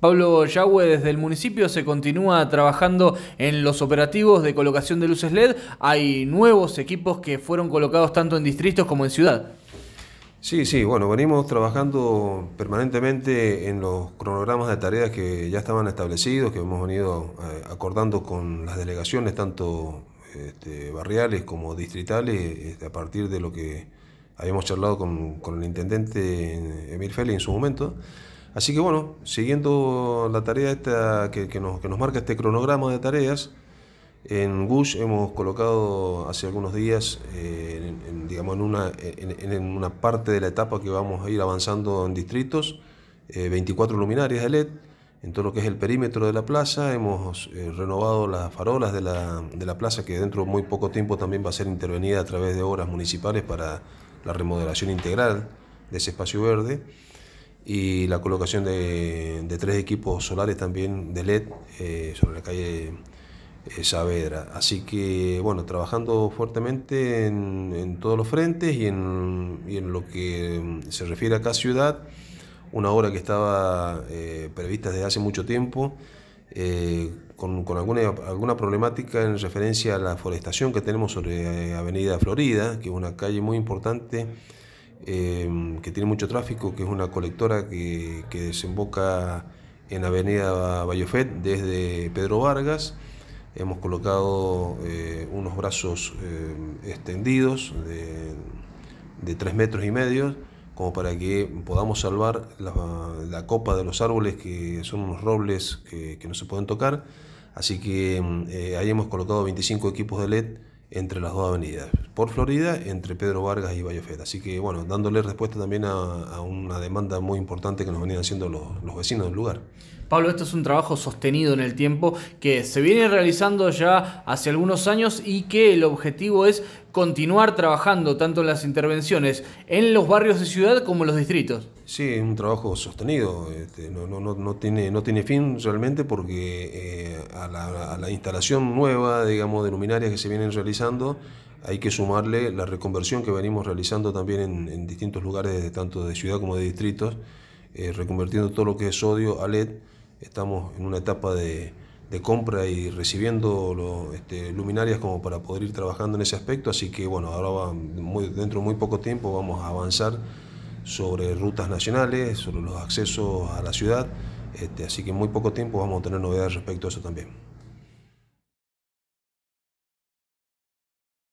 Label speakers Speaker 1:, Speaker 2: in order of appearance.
Speaker 1: Pablo Yagüe, desde el municipio se continúa trabajando en los operativos de colocación de luces LED. Hay nuevos equipos que fueron colocados tanto en distritos como en ciudad.
Speaker 2: Sí, sí, bueno, venimos trabajando permanentemente en los cronogramas de tareas que ya estaban establecidos, que hemos venido eh, acordando con las delegaciones, tanto este, barriales como distritales, este, a partir de lo que habíamos charlado con, con el intendente eh, Emil Feli en su momento. Así que bueno, siguiendo la tarea que, nos, marca este cronograma de tareas, en Gush hemos colocado hace algunos días, eh, en, digamos, en una, parte de la etapa que vamos a ir avanzando en distritos, 24 eh, luminarias de LED. En todo lo que es el perímetro de la plaza, hemos eh, renovado las farolas de la, de la, plaza, que dentro de muy poco tiempo también va a ser intervenida a través de obras municipales para la remodelación integral de ese espacio verde y la colocación de, tres equipos solares también de LED eh, sobre la calle eh, Saavedra. Así que, bueno, trabajando fuertemente en, todos los frentes y en, lo que mm, se refiere a cada ciudad, una obra que estaba eh, prevista desde hace mucho tiempo. con, con, alguna, alguna problemática en referencia a la forestación que tenemos sobre Avenida Florida, que es una calle muy importante Em, que tiene mucho tráfico, que es una colectora que, que desemboca en Avenida Bayofet desde Pedro Vargas. Hemos colocado eh, unos brazos em, extendidos de, de metros y medio como para que podamos salvar la, copa de los árboles que son unos robles que, no se pueden tocar. Así que em, eh, ahí hemos colocado 25 equipos de LED entre las dos avenidas, por Florida, entre Pedro Vargas y Feta. Así que, bueno, dándole respuesta también a, una demanda muy importante que nos venían haciendo los, los, vecinos
Speaker 1: del lugar. Pablo, esto es un trabajo sostenido en el tiempo que se viene realizando ya hace algunos años y que el objetivo es continuar trabajando tanto en las intervenciones en los barrios de ciudad como en los distritos.
Speaker 2: Sí, un trabajo sostenido, este, no, tiene, no tiene fin realmente porque eh, a, la, instalación nueva, digamos, de luminarias que se vienen realizando, hay que sumarle la reconversión que venimos realizando también en, distintos lugares, tanto de ciudad como de distritos, eh, reconvertiendo todo lo que es sodio a LED. Estamos en una etapa de de compra y recibiendo este, luminarias como para poder ir trabajando en ese aspecto. Así que bueno, ahora dentro de muy poco tiempo vamos a avanzar sobre rutas nacionales, sobre los accesos a la ciudad.
Speaker 1: Este, así que en muy poco tiempo vamos a tener novedades respecto a eso también.